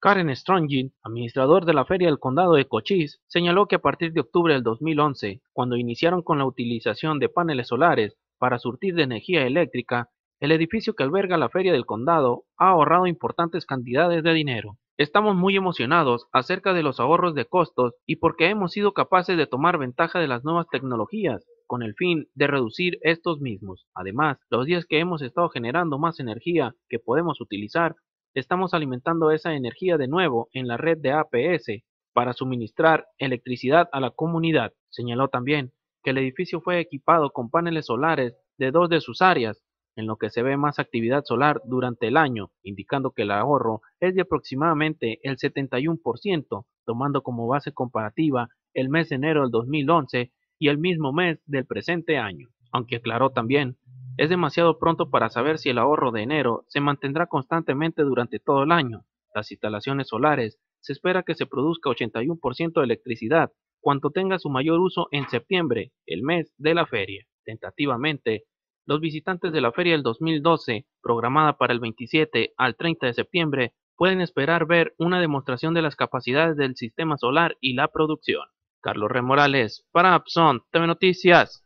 Karen Strongin, administrador de la Feria del Condado de Cochise, señaló que a partir de octubre del 2011, cuando iniciaron con la utilización de paneles solares para surtir de energía eléctrica, el edificio que alberga la Feria del Condado ha ahorrado importantes cantidades de dinero. Estamos muy emocionados acerca de los ahorros de costos y porque hemos sido capaces de tomar ventaja de las nuevas tecnologías, con el fin de reducir estos mismos. Además, los días que hemos estado generando más energía que podemos utilizar estamos alimentando esa energía de nuevo en la red de APS para suministrar electricidad a la comunidad. Señaló también que el edificio fue equipado con paneles solares de dos de sus áreas, en lo que se ve más actividad solar durante el año, indicando que el ahorro es de aproximadamente el 71%, tomando como base comparativa el mes de enero del 2011 y el mismo mes del presente año, aunque aclaró también es demasiado pronto para saber si el ahorro de enero se mantendrá constantemente durante todo el año. Las instalaciones solares se espera que se produzca 81% de electricidad cuanto tenga su mayor uso en septiembre, el mes de la feria. Tentativamente, los visitantes de la feria del 2012, programada para el 27 al 30 de septiembre, pueden esperar ver una demostración de las capacidades del sistema solar y la producción. Carlos Remorales, para Abson TV Noticias.